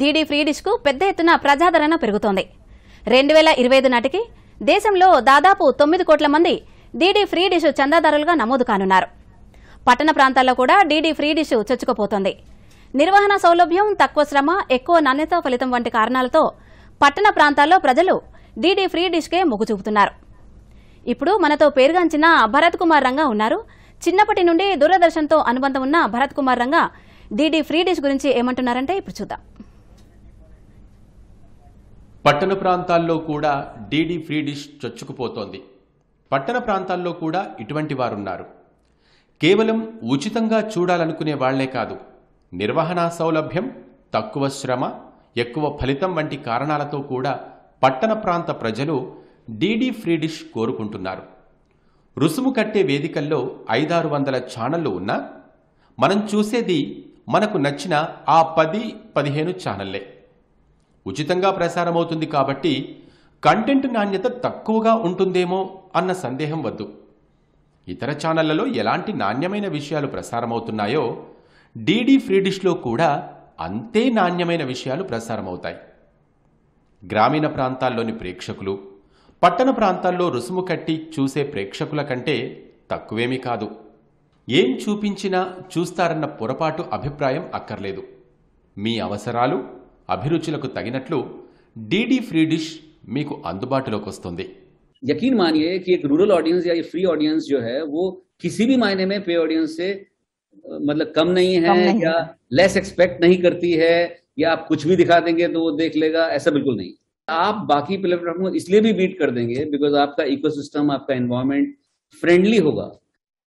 DD free dish కు పెద్ద ఎత్తున ప్రజాదరణ పెరుగుతోంది రెండు వేల ఇరవై ఐదు నాటికి దేశంలో దాదాపు తొమ్మిది కోట్ల మంది డీడీ ఫ్రీ డిష్ చందాదారులుగా నమోదు కానున్నారు పట్టణ ప్రాంతాల్లో కూడా డీడీ ఫ్రీ డిష్ చొచ్చుకుపోతోంది నిర్వహణ సౌలభ్యం తక్కువ శ్రమ ఎక్కువ నాణ్యత ఫలితం వంటి కారణాలతో పట్టణ ప్రాంతాల్లో ప్రజలు డీడీ ఫ్రీ డిష్కే మొగ్గు చూపుతున్నారు ఇప్పుడు మనతో పేరుగాంచిన భరత్ కుమార్ రంగా ఉన్నారు చిన్నప్పటి నుండి దూరదర్శన్తో అనుబంధం ఉన్న Bharat Kumar Ranga DD free dish గురించి ఏమంటున్నారంటే ఇప్పుడు చూద్దాం పట్టణ ప్రాంతాల్లో కూడా డీడీ ఫ్రీ డిష్ చొచ్చుకుపోతోంది పట్టణ ప్రాంతాల్లో కూడా ఇటువంటి వారున్నారు కేవలం ఉచితంగా చూడాలనుకునే వాళ్లే కాదు నిర్వహణ సౌలభ్యం తక్కువ శ్రమ ఎక్కువ ఫలితం వంటి కారణాలతో కూడా పట్టణ ప్రాంత ప్రజలు డీడీ ఫ్రీ డిష్ కోరుకుంటున్నారు రుసుము కట్టే వేదికల్లో ఐదారు వందల ఛానళ్లు ఉన్నా మనం చూసేది మనకు నచ్చిన ఆ పది పదిహేను ఛానళ్లే ఉచితంగా ప్రసారమవుతుంది కాబట్టి కంటెంట్ నాణ్యత తక్కువగా ఉంటుందేమో అన్న సందేహం వద్దు ఇతర ఛానళ్లలో ఎలాంటి నాణ్యమైన విషయాలు ప్రసారమవుతున్నాయో డీడీ ఫ్రీడిష్లో కూడా అంతే నాణ్యమైన విషయాలు ప్రసారమవుతాయి గ్రామీణ ప్రాంతాల్లోని ప్రేక్షకులు పట్టణ ప్రాంతాల్లో రుసుము కట్టి చూసే ప్రేక్షకుల కంటే తక్కువేమీ కాదు एम చూపించినా చూస్తారన్న పొరపాటు अभिप्रय అక్కర్లేదు మీ అవసరాలు डीडी फ्री డీడీ ఫ్రీ यकीन मानिए कि एक रूरल ऑडियंस या ये फ्री ऑडियंस जो है वो किसी भी मायने में पे ऑडियंस से मतलब कम नहीं है कम नहीं या लेस एक्सपेक्ट नहीं करती है या आप कुछ भी दिखा देंगे तो वो देख लेगा ऐसा बिल्कुल नहीं आप बाकी प्लेटफॉर्म इसलिए भी बीट कर देंगे बिकॉज आपका इकोसिस्टम आपका एनवायरमेंट फ्रेंडली होगा